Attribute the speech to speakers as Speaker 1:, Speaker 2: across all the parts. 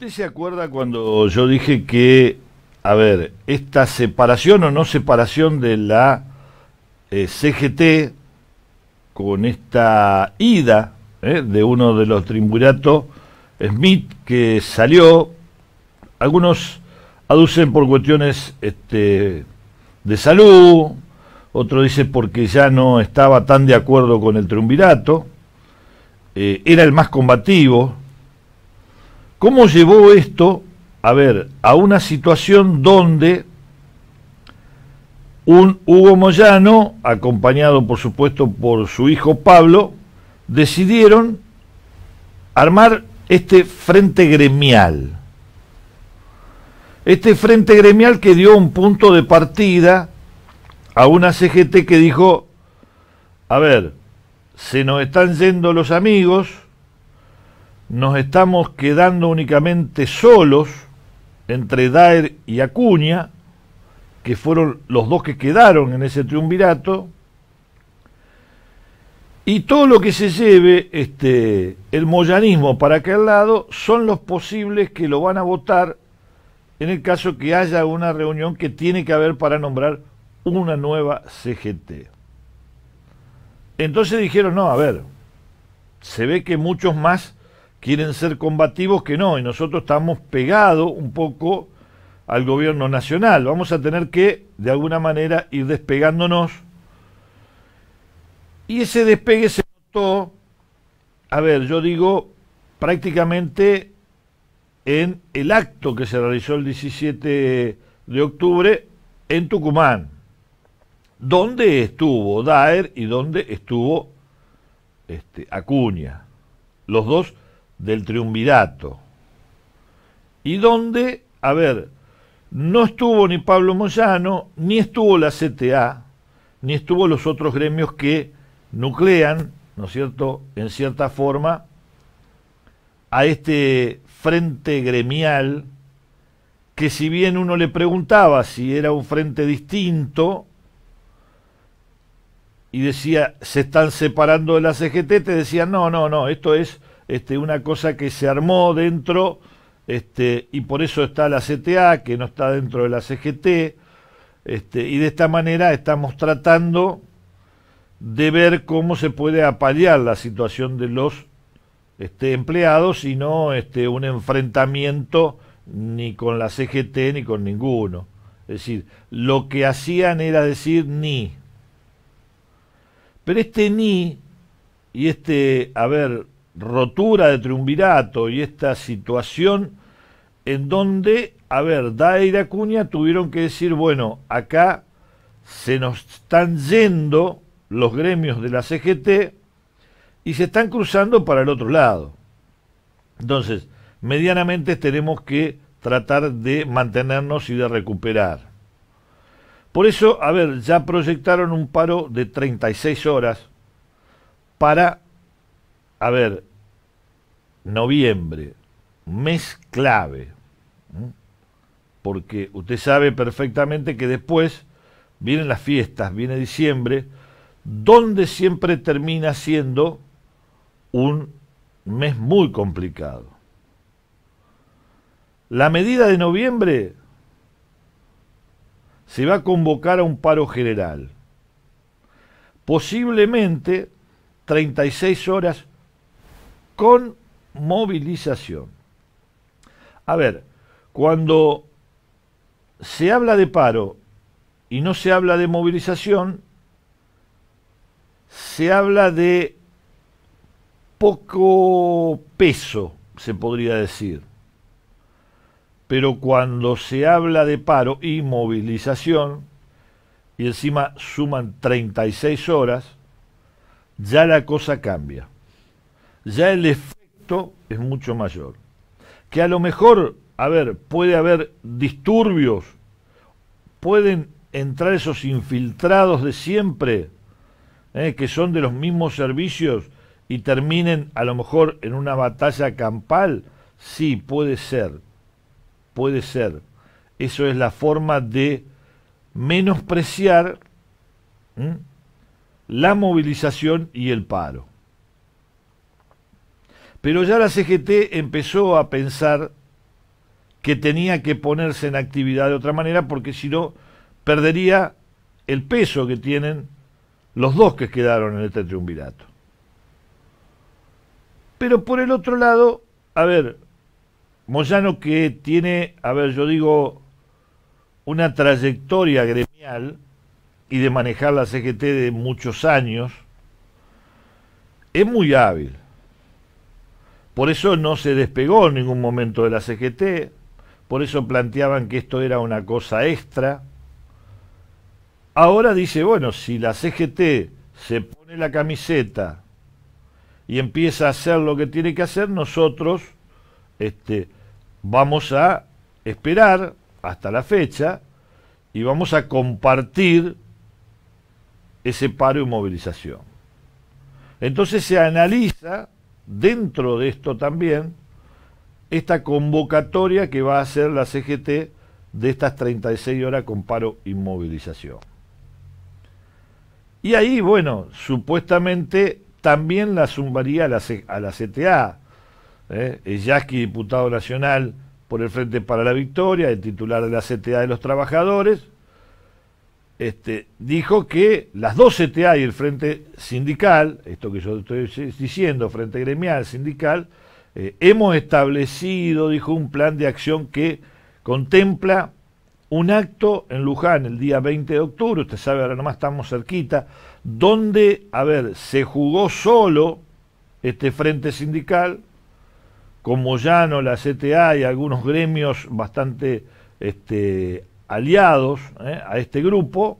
Speaker 1: ¿Usted se acuerda cuando yo dije que, a ver, esta separación o no separación de la eh, CGT con esta ida eh, de uno de los trimburatos, Smith, que salió, algunos aducen por cuestiones este, de salud, otro dice porque ya no estaba tan de acuerdo con el triunvirato, eh, era el más combativo, ¿Cómo llevó esto, a ver, a una situación donde un Hugo Moyano, acompañado por supuesto por su hijo Pablo, decidieron armar este frente gremial? Este frente gremial que dio un punto de partida a una CGT que dijo, a ver, se nos están yendo los amigos, nos estamos quedando únicamente solos entre Daer y Acuña, que fueron los dos que quedaron en ese triunvirato, y todo lo que se lleve este, el moyanismo para aquel lado son los posibles que lo van a votar en el caso que haya una reunión que tiene que haber para nombrar una nueva CGT. Entonces dijeron, no, a ver, se ve que muchos más quieren ser combativos que no, y nosotros estamos pegados un poco al gobierno nacional. Vamos a tener que, de alguna manera, ir despegándonos. Y ese despegue se notó, a ver, yo digo, prácticamente en el acto que se realizó el 17 de octubre en Tucumán, donde estuvo Daer y donde estuvo este, Acuña. Los dos del triunvirato. Y donde, a ver, no estuvo ni Pablo Moyano, ni estuvo la CTA, ni estuvo los otros gremios que nuclean, ¿no es cierto?, en cierta forma, a este frente gremial que si bien uno le preguntaba si era un frente distinto y decía, se están separando de la CGT, te decía no, no, no, esto es este, una cosa que se armó dentro, este, y por eso está la CTA, que no está dentro de la CGT, este, y de esta manera estamos tratando de ver cómo se puede apalear la situación de los empleados y no este, un enfrentamiento ni con la CGT ni con ninguno. Es decir, lo que hacían era decir ni. Pero este ni y este, a ver, rotura de triunvirato y esta situación en donde, a ver, Daeira Acuña tuvieron que decir, bueno, acá se nos están yendo los gremios de la CGT y se están cruzando para el otro lado. Entonces, medianamente tenemos que tratar de mantenernos y de recuperar. Por eso, a ver, ya proyectaron un paro de 36 horas para a ver, noviembre, mes clave, porque usted sabe perfectamente que después vienen las fiestas, viene diciembre, donde siempre termina siendo un mes muy complicado. La medida de noviembre se va a convocar a un paro general, posiblemente 36 horas con movilización. A ver, cuando se habla de paro y no se habla de movilización, se habla de poco peso, se podría decir. Pero cuando se habla de paro y movilización, y encima suman 36 horas, ya la cosa cambia ya el efecto es mucho mayor. Que a lo mejor, a ver, puede haber disturbios, pueden entrar esos infiltrados de siempre, eh, que son de los mismos servicios y terminen a lo mejor en una batalla campal. Sí, puede ser, puede ser. Eso es la forma de menospreciar la movilización y el paro. Pero ya la CGT empezó a pensar que tenía que ponerse en actividad de otra manera porque si no perdería el peso que tienen los dos que quedaron en este triunvirato. Pero por el otro lado, a ver, Moyano que tiene, a ver, yo digo, una trayectoria gremial y de manejar la CGT de muchos años, es muy hábil. Por eso no se despegó en ningún momento de la CGT, por eso planteaban que esto era una cosa extra. Ahora dice, bueno, si la CGT se pone la camiseta y empieza a hacer lo que tiene que hacer, nosotros este, vamos a esperar hasta la fecha y vamos a compartir ese paro y movilización. Entonces se analiza dentro de esto también esta convocatoria que va a hacer la CGT de estas 36 horas con paro y movilización. Y ahí, bueno, supuestamente también la sumaría a la, CTA. ¿eh? El Yasky, diputado nacional por el Frente para la Victoria, el titular de la CTA de los Trabajadores, este, dijo que las dos CTA y el Frente Sindical, esto que yo estoy diciendo, Frente Gremial, Sindical, eh, hemos establecido, dijo, un plan de acción que contempla un acto en Luján el día 20 de octubre, usted sabe, ahora nomás estamos cerquita, donde, a ver, se jugó solo este Frente Sindical, como no la CTA y algunos gremios bastante este, aliados ¿eh? a este grupo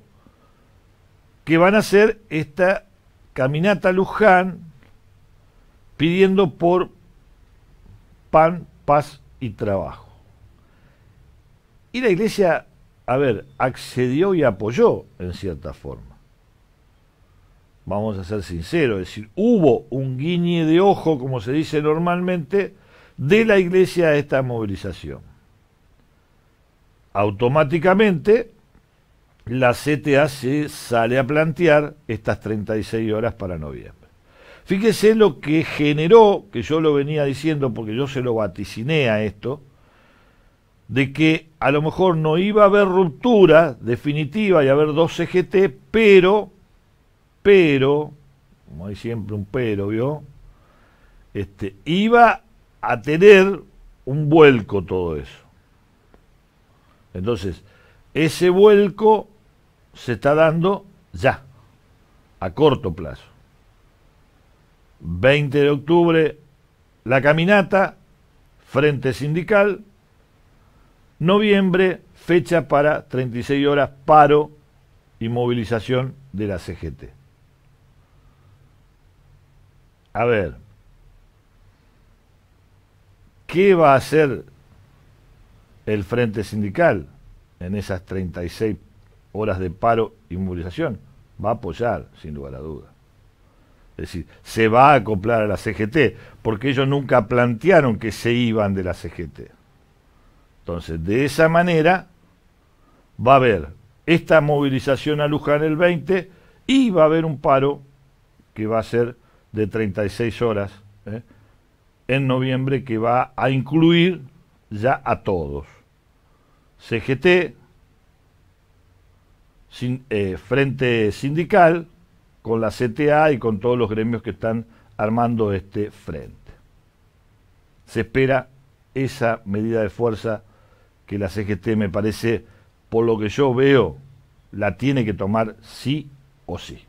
Speaker 1: que van a hacer esta caminata Luján pidiendo por pan, paz y trabajo. Y la iglesia, a ver, accedió y apoyó en cierta forma. Vamos a ser sinceros, es decir, hubo un guiñe de ojo, como se dice normalmente, de la iglesia a esta movilización automáticamente la CTA se sale a plantear estas 36 horas para noviembre. Fíjese lo que generó, que yo lo venía diciendo porque yo se lo vaticiné a esto, de que a lo mejor no iba a haber ruptura definitiva y a haber dos CGT, e pero, pero, como hay siempre un pero, ¿vio? Este, iba a tener un vuelco todo eso. Entonces, ese vuelco se está dando ya, a corto plazo. 20 de octubre, la caminata, Frente Sindical. Noviembre, fecha para 36 horas paro y movilización de la CGT. A ver, ¿qué va a hacer el Frente Sindical en esas 36 horas de paro y movilización va a apoyar, sin lugar a duda. Es decir, se va a acoplar a la CGT, porque ellos nunca plantearon que se iban de la CGT. Entonces, de esa manera, va a haber esta movilización a Luján el 20 y va a haber un paro que va a ser de 36 horas ¿eh? en noviembre que va a incluir ya a todos. CGT, eh, Frente Sindical, con la CTA y con todos los gremios que están armando este frente. Se espera esa medida de fuerza que la CGT me parece, por lo que yo veo, la tiene que tomar sí o sí.